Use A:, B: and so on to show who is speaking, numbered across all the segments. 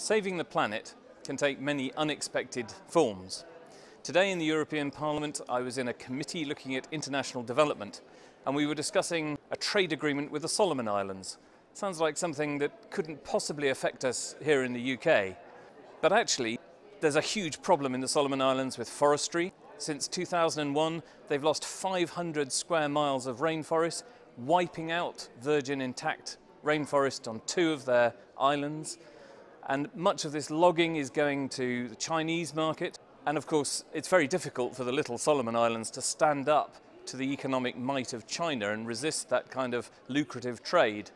A: Saving the planet can take many unexpected forms. Today in the European Parliament, I was in a committee looking at international development, and we were discussing a trade agreement with the Solomon Islands. Sounds like something that couldn't possibly affect us here in the UK. But actually, there's a huge problem in the Solomon Islands with forestry. Since 2001, they've lost 500 square miles of rainforest, wiping out virgin intact rainforest on two of their islands. And much of this logging is going to the Chinese market. And of course, it's very difficult for the little Solomon Islands to stand up to the economic might of China and resist that kind of lucrative trade.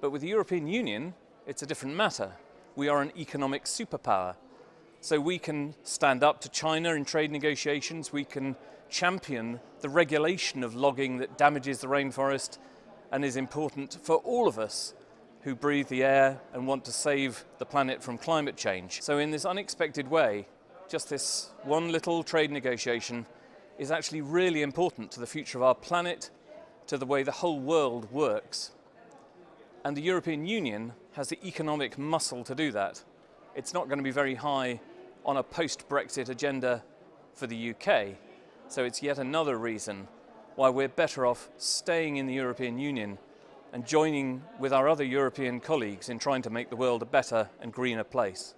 A: But with the European Union, it's a different matter. We are an economic superpower. So we can stand up to China in trade negotiations, we can champion the regulation of logging that damages the rainforest and is important for all of us who breathe the air and want to save the planet from climate change. So, in this unexpected way, just this one little trade negotiation is actually really important to the future of our planet, to the way the whole world works. And the European Union has the economic muscle to do that. It's not going to be very high on a post Brexit agenda for the UK. So it's yet another reason why we're better off staying in the European Union and joining with our other European colleagues in trying to make the world a better and greener place.